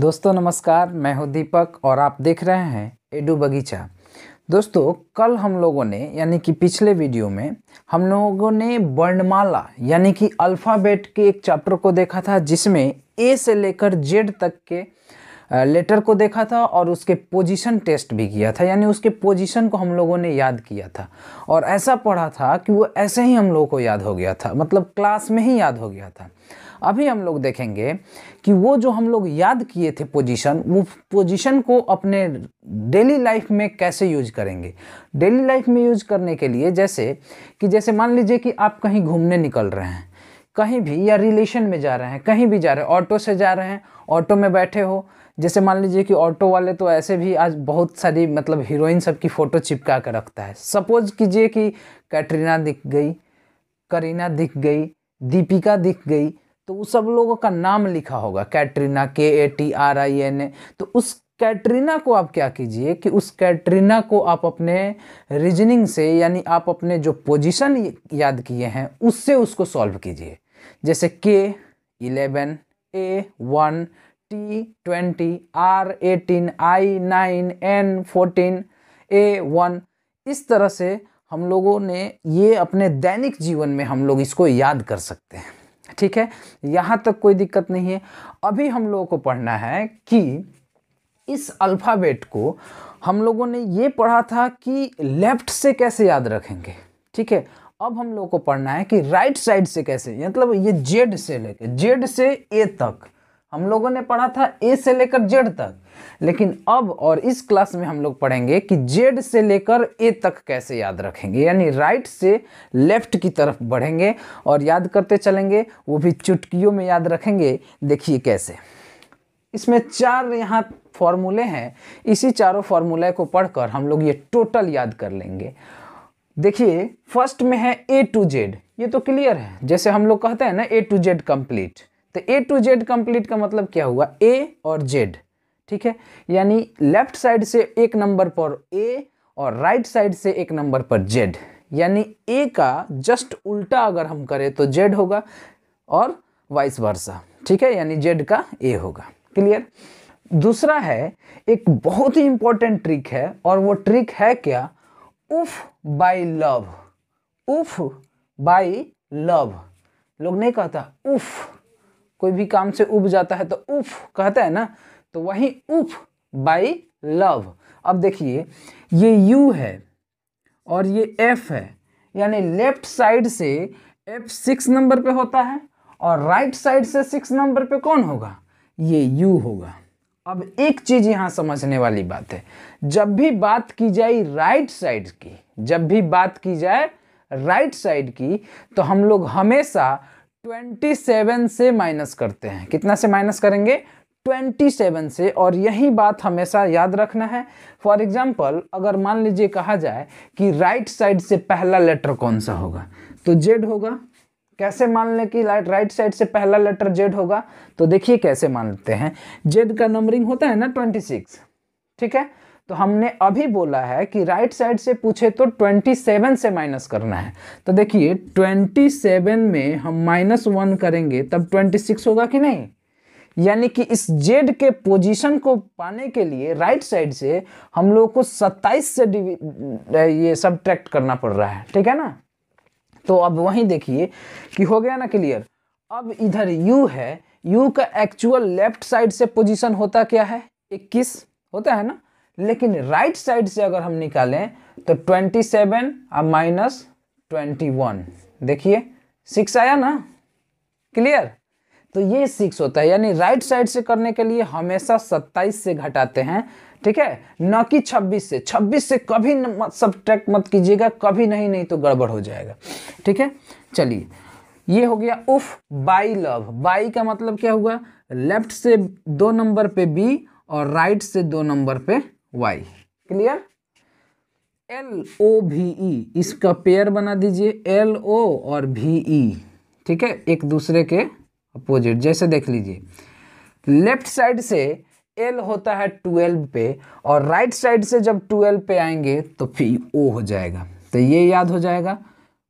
दोस्तों नमस्कार मैं हूं दीपक और आप देख रहे हैं एडू बगीचा दोस्तों कल हम लोगों ने यानी कि पिछले वीडियो में हम लोगों ने वर्णमाला यानी कि अल्फ़ाबेट के एक चैप्टर को देखा था जिसमें ए से लेकर जेड तक के लेटर को देखा था और उसके पोजीशन टेस्ट भी किया था यानी उसके पोजीशन को हम लोगों ने याद किया था और ऐसा पढ़ा था कि वो ऐसे ही हम लोगों को याद हो गया था मतलब क्लास में ही याद हो गया था अभी हम लोग देखेंगे कि वो जो हम लोग याद किए थे पोजीशन वो पोजीशन को अपने डेली लाइफ में कैसे यूज करेंगे डेली लाइफ में यूज करने के लिए जैसे कि जैसे मान लीजिए कि आप कहीं घूमने निकल रहे हैं कहीं भी या रिलेशन में जा रहे हैं कहीं भी जा रहे हैं ऑटो से जा रहे हैं ऑटो में बैठे हो जैसे मान लीजिए कि ऑटो वाले तो ऐसे भी आज बहुत सारी मतलब हीरोइन सबकी फ़ोटो चिपका कर रखता है सपोज कीजिए कि कैटरीना दिख गई करीना दिख गई दीपिका दिख गई तो उस सब लोगों का नाम लिखा होगा Katrina K A T R I N A तो उस कैटरीना को आप क्या कीजिए कि उस कैटरीना को आप अपने रीजनिंग से यानी आप अपने जो पोजीशन याद किए हैं उससे उसको सॉल्व कीजिए जैसे K eleven A one T twenty R eighteen I nine N fourteen A one इस तरह से हम लोगों ने ये अपने दैनिक जीवन में हम लोग इसको याद कर सकते हैं ठीक है यहाँ तक कोई दिक्कत नहीं है अभी हम लोगों को पढ़ना है कि इस अल्फ़ाबेट को हम लोगों ने ये पढ़ा था कि लेफ़्ट से कैसे याद रखेंगे ठीक है अब हम लोग को पढ़ना है कि राइट साइड से कैसे मतलब ये जेड से लेके जेड से ए तक हम लोगों ने पढ़ा था ए से लेकर जेड तक लेकिन अब और इस क्लास में हम लोग पढ़ेंगे कि जेड से लेकर ए तक कैसे याद रखेंगे यानी राइट से लेफ्ट की तरफ बढ़ेंगे और याद करते चलेंगे वो भी चुटकियों में याद रखेंगे देखिए कैसे इसमें चार यहाँ फॉर्मूले हैं इसी चारों फॉर्मूले को पढ़कर हम लोग ये टोटल याद कर लेंगे देखिए फर्स्ट में है ए टू जेड ये तो क्लियर है जैसे हम लोग कहते हैं ना ए टू जेड कंप्लीट तो ए टू जेड कंप्लीट का मतलब क्या हुआ ए और जेड ठीक है यानी लेफ्ट साइड से एक नंबर पर ए और राइट साइड से एक नंबर पर जेड यानी ए का जस्ट उल्टा अगर हम करें तो जेड होगा और वाइस वर्सा ठीक है यानी जेड का ए होगा क्लियर दूसरा है एक बहुत ही इंपॉर्टेंट ट्रिक है और वो ट्रिक है क्या UF by love UF by love लोग नहीं कहता उफ़ कोई भी काम से उब जाता है तो उफ कहता है ना तो वही उफ बाई लव अब देखिए ये यू है और ये एफ है यानी लेफ्ट साइड से एफ सिक्स नंबर पे होता है और राइट साइड से सिक्स नंबर पे कौन होगा ये यू होगा अब एक चीज़ यहाँ समझने वाली बात है जब भी बात की जाए राइट साइड की जब भी बात की जाए राइट साइड की तो हम लोग हमेशा ट्वेंटी सेवन से माइनस करते हैं कितना से माइनस करेंगे ट्वेंटी सेवन से और यही बात हमेशा याद रखना है फॉर एग्जाम्पल अगर मान लीजिए कहा जाए कि राइट साइड से पहला लेटर कौन सा होगा तो जेड होगा कैसे मान लें कि राइट साइड से पहला लेटर जेड होगा तो देखिए कैसे मान लेते हैं जेड का नंबरिंग होता है ना ट्वेंटी सिक्स ठीक है तो हमने अभी बोला है कि राइट साइड से पूछे तो 27 से माइनस करना है तो देखिए 27 में हम माइनस वन करेंगे तब 26 होगा कि नहीं यानी कि इस जेड के पोजीशन को पाने के लिए राइट साइड से हम लोगों को 27 से ये सब करना पड़ रहा है ठीक है ना तो अब वहीं देखिए कि हो गया ना क्लियर अब इधर u है u का एक्चुअल लेफ्ट साइड से पोजीशन होता क्या है 21 होता है ना लेकिन राइट साइड से अगर हम निकालें तो ट्वेंटी सेवन और माइनस ट्वेंटी वन देखिए सिक्स आया ना क्लियर तो ये सिक्स होता है यानी राइट साइड से करने के लिए हमेशा 27 से घटाते हैं ठीक है न कि छब्बीस से छब्बीस से कभी मत सब्ट्रैक्ट मत कीजिएगा कभी नहीं नहीं तो गड़बड़ हो जाएगा ठीक है चलिए ये हो गया उफ बाई लव बाई का मतलब क्या हुआ लेफ्ट से दो नंबर पे बी और राइट से दो नंबर पे वाई क्लियर एल ओ भी ई इसका पेयर बना दीजिए एल ओ और भी ई e. ठीक है एक दूसरे के अपोजिट जैसे देख लीजिए लेफ्ट साइड से एल होता है ट्वेल्व पे और राइट साइड से जब ट्वेल्व पे आएंगे तो फिर ओ हो जाएगा तो ये याद हो जाएगा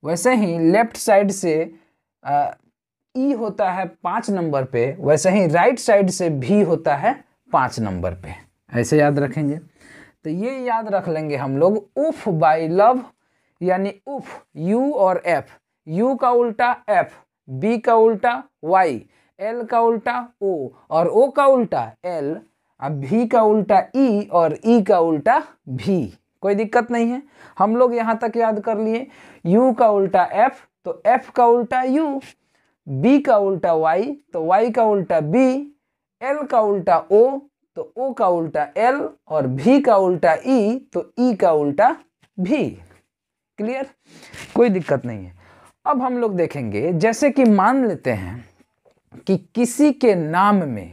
वैसे ही लेफ्ट साइड से ई ई e होता है पाँच नंबर पे वैसे ही राइट साइड से भी होता है पाँच नंबर पे ऐसे याद रखेंगे तो ये याद रख लेंगे हम लोग उफ बाई लव यानी उफ यू और एफ यू का उल्टा एफ बी का उल्टा वाई एल का उल्टा ओ और ओ का उल्टा एल अब भी का उल्टा ई और ई का उल्टा भी कोई दिक्कत नहीं है हम लोग यहाँ तक याद कर लिए यू का उल्टा एफ तो एफ का उल्टा यू बी का उल्टा वाई तो वाई का उल्टा बी एल का उल्टा ओ तो ओ का उल्टा एल और भी का उल्टा ई तो ई का उल्टा भी क्लियर कोई दिक्कत नहीं है अब हम लोग देखेंगे जैसे कि मान लेते हैं कि किसी के नाम में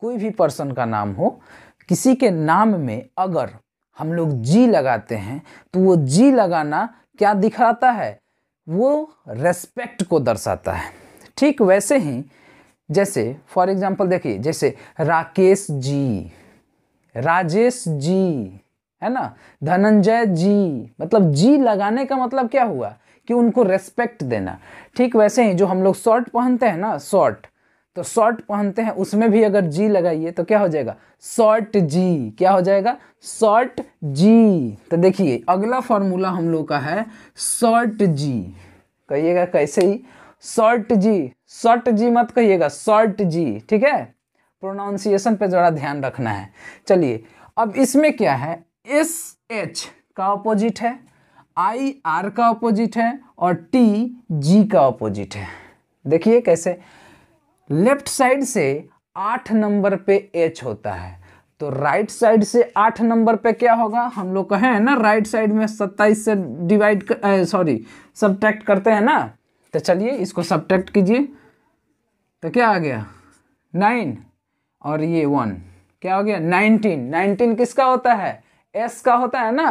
कोई भी पर्सन का नाम हो किसी के नाम में अगर हम लोग जी लगाते हैं तो वो जी लगाना क्या दिखाता है वो रेस्पेक्ट को दर्शाता है ठीक वैसे ही जैसे फॉर एग्जाम्पल देखिए जैसे राकेश जी राजेश जी है ना धनंजय जी मतलब जी लगाने का मतलब क्या हुआ कि उनको रेस्पेक्ट देना ठीक वैसे ही जो हम लोग शॉर्ट पहनते हैं ना शॉर्ट तो शॉर्ट पहनते हैं उसमें भी अगर जी लगाइए तो क्या हो जाएगा शॉर्ट जी क्या हो जाएगा शॉर्ट जी तो देखिए अगला फॉर्मूला हम लोग का है शॉर्ट जी कहिएगा कैसे ही शॉर्ट जी शॉर्ट जी मत कहिएगा शॉर्ट जी ठीक है प्रोनाउंसिएशन पे जरा ध्यान रखना है चलिए अब इसमें क्या है एस एच का अपोजिट है आई आर का ऑपोजिट है और टी जी का अपोजिट है देखिए कैसे लेफ्ट साइड से आठ नंबर पे एच होता है तो राइट साइड से आठ नंबर पे क्या होगा हम लोग कहें ना राइट साइड में सत्ताईस से डिवाइड सॉरी सब्ट्रैक्ट करते हैं ना तो चलिए इसको सब्ट्रैक्ट कीजिए तो क्या आ गया नाइन और ये वन क्या हो गया नाइनटीन नाइनटीन किसका होता है एस का होता है ना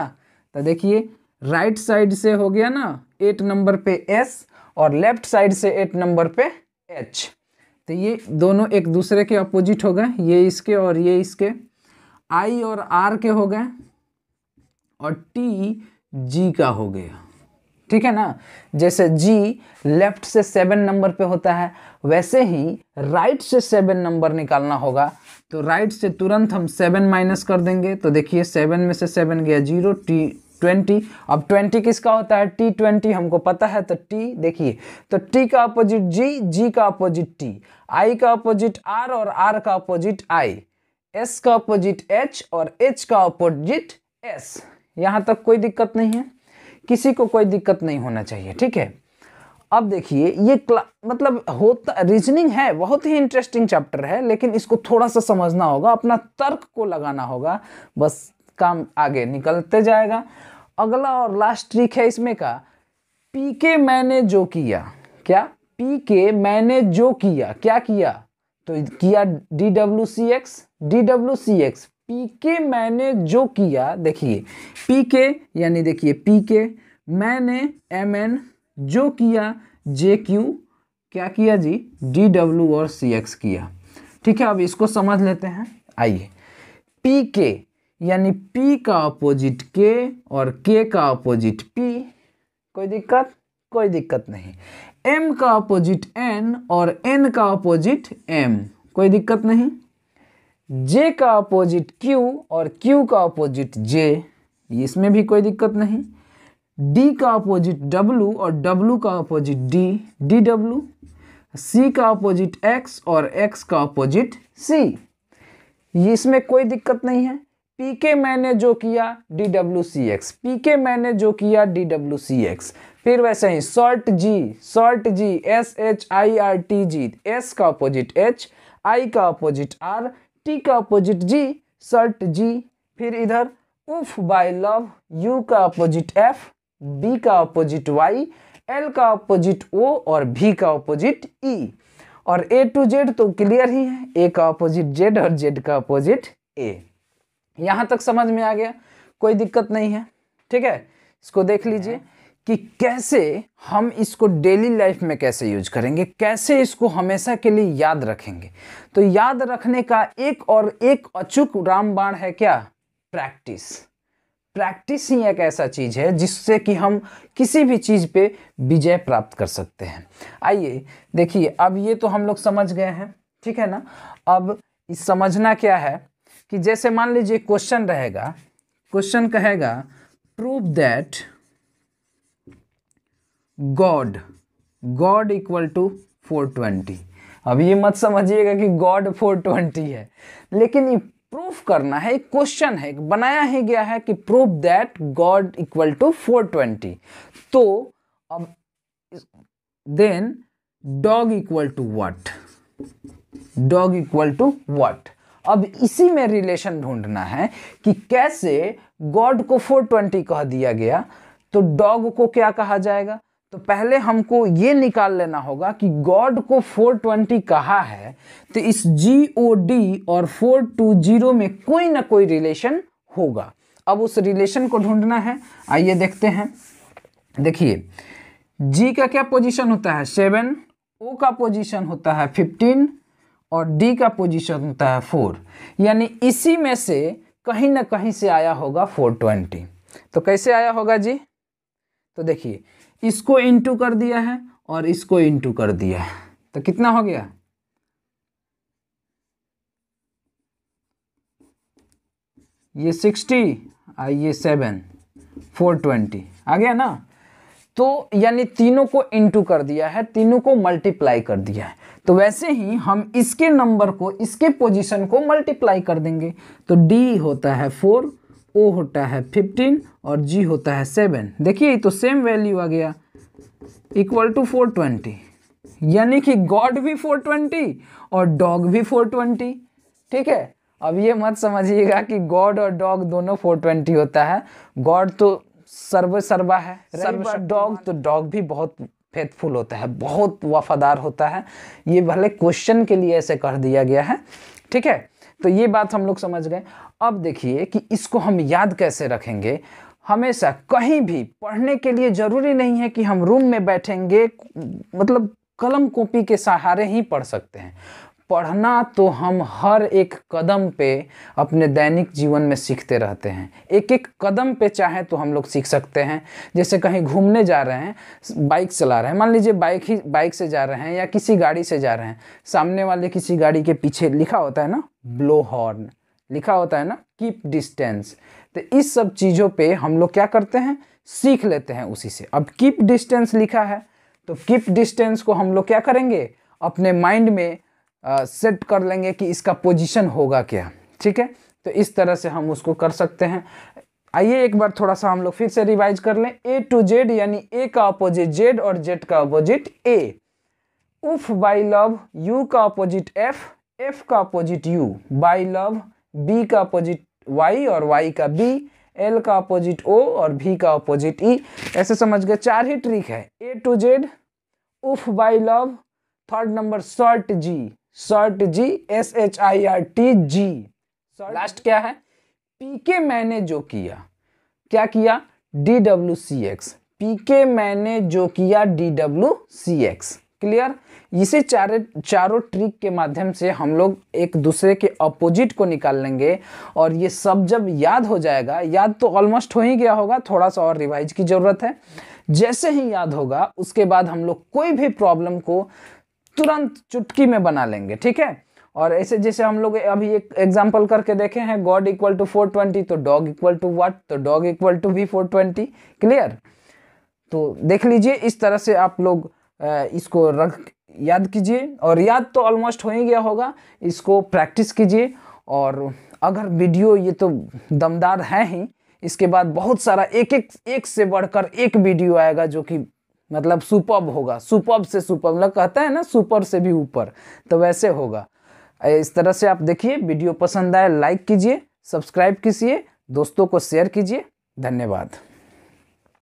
तो देखिए राइट साइड से हो गया ना एट नंबर पे एस और लेफ्ट साइड से एट नंबर पे एच तो ये दोनों एक दूसरे के अपोजिट हो गए ये इसके और ये इसके आई और आर के हो गए और टी जी का हो गया ठीक है ना जैसे जी लेफ्ट से सेवन नंबर पे होता है वैसे ही राइट से सेवन नंबर निकालना होगा तो राइट से तुरंत हम सेवन माइनस कर देंगे तो देखिए सेवन में से सेवन गया जीरो टी ट्वेंटी अब ट्वेंटी किसका होता है टी ट्वेंटी हमको पता है तो टी देखिए तो टी का अपोजिट जी जी का अपोजिट टी आई का अपोजिट आर और आर का अपोजिट आई एस का अपोजिट एच और एच का अपोजिट एस यहाँ तक कोई दिक्कत नहीं है किसी को कोई दिक्कत नहीं होना चाहिए ठीक है अब देखिए ये मतलब होता रीजनिंग है बहुत ही इंटरेस्टिंग चैप्टर है लेकिन इसको थोड़ा सा समझना होगा अपना तर्क को लगाना होगा बस काम आगे निकलते जाएगा अगला और लास्ट ट्रिक है इसमें का पी के मैंने जो किया क्या पी के मैंने जो किया क्या किया तो किया D W C X D W C X P K मैंने जो किया देखिए पी के यानी देखिए पी के मैंने एम एन जो किया जे क्यू क्या किया जी डी डब्ल्यू और सी एक्स किया ठीक है अब इसको समझ लेते हैं आइए पी के यानी पी का अपोजिट के और के का अपोजिट पी कोई दिक्कत कोई दिक्कत नहीं एम का अपोजिट एन और एन का अपोजिट एम कोई दिक्कत नहीं जे का अपोजिट क्यू और क्यू का अपोजिट जे इसमें भी कोई दिक्कत नहीं डी का अपोजिट डब्लू और डब्लू का opposite D D W C का अपोजिट एक्स और एक्स का अपोजिट सी ये इसमें कोई दिक्कत नहीं है पी के मैंने जो किया D W C X P K मैंने जो किया डी डब्ल्यू सी एक्स फिर वैसे ही short G short G S H I R T G S का अपोजिट एच आई का अपोजिट आर टी का अपोजिट जी शर्ट जी फिर इधर उफ बाय लव यू का अपोजिट एफ बी का अपोजिट वाई एल का opposite O और V का अपोजिट ई और ए टू जेड तो क्लियर ही है ए का अपोजिट जेड और जेड का अपोजिट ए यहाँ तक समझ में आ गया कोई दिक्कत नहीं है ठीक है इसको देख लीजिए कि कैसे हम इसको डेली लाइफ में कैसे यूज करेंगे कैसे इसको हमेशा के लिए याद रखेंगे तो याद रखने का एक और एक अचूक रामबाण है क्या प्रैक्टिस प्रैक्टिस ही एक ऐसा चीज़ है जिससे कि हम किसी भी चीज़ पे विजय प्राप्त कर सकते हैं आइए देखिए अब ये तो हम लोग समझ गए हैं ठीक है ना अब समझना क्या है कि जैसे मान लीजिए क्वेश्चन रहेगा क्वेश्चन कहेगा prove that God God equal to four twenty अब ये मत समझिएगा कि गॉड फोर ट्वेंटी है लेकिन ये प्रूफ करना है एक क्वेश्चन है बनाया ही गया है कि proof that God equal to four twenty तो अब then dog equal to what dog equal to what अब इसी में रिलेशन ढूंढना है कि कैसे गॉड को 420 कह दिया गया तो डॉग को क्या कहा जाएगा तो पहले हमको ये निकाल लेना होगा कि गॉड को 420 कहा है तो इस जी ओ डी और 420 में कोई ना कोई रिलेशन होगा अब उस रिलेशन को ढूंढना है आइए देखते हैं देखिए जी का क्या पोजीशन होता है सेवन ओ का पोजीशन होता है फिफ्टीन और डी का पोजीशन होता है फोर यानी इसी में से कहीं ना कहीं से आया होगा फोर ट्वेंटी तो कैसे आया होगा जी तो देखिए इसको इंटू कर दिया है और इसको इंटू कर दिया है तो कितना हो गया ये सिक्सटी और ये सेवन फोर ट्वेंटी आ गया ना तो यानी तीनों को इंटू कर दिया है तीनों को मल्टीप्लाई कर दिया है तो वैसे ही हम इसके नंबर को इसके पोजीशन को मल्टीप्लाई कर देंगे तो डी होता है फोर ओ होता है फिफ्टीन और जी होता है सेवन देखिए तो सेम वैल्यू आ गया इक्वल टू फोर ट्वेंटी यानी कि गॉड भी फोर ट्वेंटी और डॉग भी फोर ट्वेंटी ठीक है अब ये मत समझिएगा कि गॉड और डॉग दोनों फोर ट्वेंटी होता है गॉड तो सर्व सर्वा है सर्व डॉग तो डॉग भी बहुत फेथफुल होता है बहुत वफादार होता है ये भले क्वेश्चन के लिए ऐसे कर दिया गया है ठीक है तो ये बात हम लोग समझ गए अब देखिए कि इसको हम याद कैसे रखेंगे हमेशा कहीं भी पढ़ने के लिए ज़रूरी नहीं है कि हम रूम में बैठेंगे मतलब कलम कॉपी के सहारे ही पढ़ सकते हैं पढ़ना तो हम हर एक कदम पे अपने दैनिक जीवन में सीखते रहते हैं एक एक कदम पे चाहे तो हम लोग सीख सकते हैं जैसे कहीं घूमने जा रहे हैं बाइक चला रहे हैं मान लीजिए बाइक ही बाइक से जा रहे हैं या किसी गाड़ी से जा रहे हैं सामने वाले किसी गाड़ी के पीछे लिखा होता है ना ब्लो हॉर्न लिखा होता है ना कीप डिस्टेंस तो इस सब चीज़ों पे हम लोग क्या करते हैं सीख लेते हैं उसी से अब कीप डिस्टेंस लिखा है तो कीप डिस्टेंस को हम लोग क्या करेंगे अपने माइंड में सेट कर लेंगे कि इसका पोजीशन होगा क्या ठीक है तो इस तरह से हम उसको कर सकते हैं आइए एक बार थोड़ा सा हम लोग फिर से रिवाइज कर लें ए टू जेड यानी ए का अपोजिट जेड और जेड का opposite A UF by love U का अपोजिट एफ एफ का opposite U by love B का अपोजिट वाई और वाई का बी एल का अपोजिट ओ और भी का अपोजिट ई e. ऐसे समझ गए चार ही ट्रिक है A to Z UF by love third number short G short G S H I R T G last क्या है पी के मैंने जो किया क्या किया D W C X P K मैंने जो किया D W C X clear इसे चार चारों ट्रिक के माध्यम से हम लोग एक दूसरे के अपोजिट को निकाल लेंगे और ये सब जब याद हो जाएगा याद तो ऑलमोस्ट हो ही गया होगा थोड़ा सा और रिवाइज की ज़रूरत है जैसे ही याद होगा उसके बाद हम लोग कोई भी प्रॉब्लम को तुरंत चुटकी में बना लेंगे ठीक है और ऐसे जैसे हम लोग अभी एक एग्जाम्पल करके देखे हैं God equal to four twenty तो डॉग इक्वल टू वाट तो डॉग इक्वल टू भी फोर ट्वेंटी क्लियर तो देख लीजिए इस तरह से आप लोग इसको रख याद कीजिए और याद तो ऑलमोस्ट हो ही गया होगा इसको प्रैक्टिस कीजिए और अगर वीडियो ये तो दमदार है ही इसके बाद बहुत सारा एक एक एक से बढ़कर एक वीडियो आएगा जो कि मतलब सुपब होगा सुपब से सुपर्ब मतलब कहता है ना सुपर से भी ऊपर तो वैसे होगा इस तरह से आप देखिए वीडियो पसंद आए लाइक कीजिए सब्सक्राइब कीजिए दोस्तों को शेयर कीजिए धन्यवाद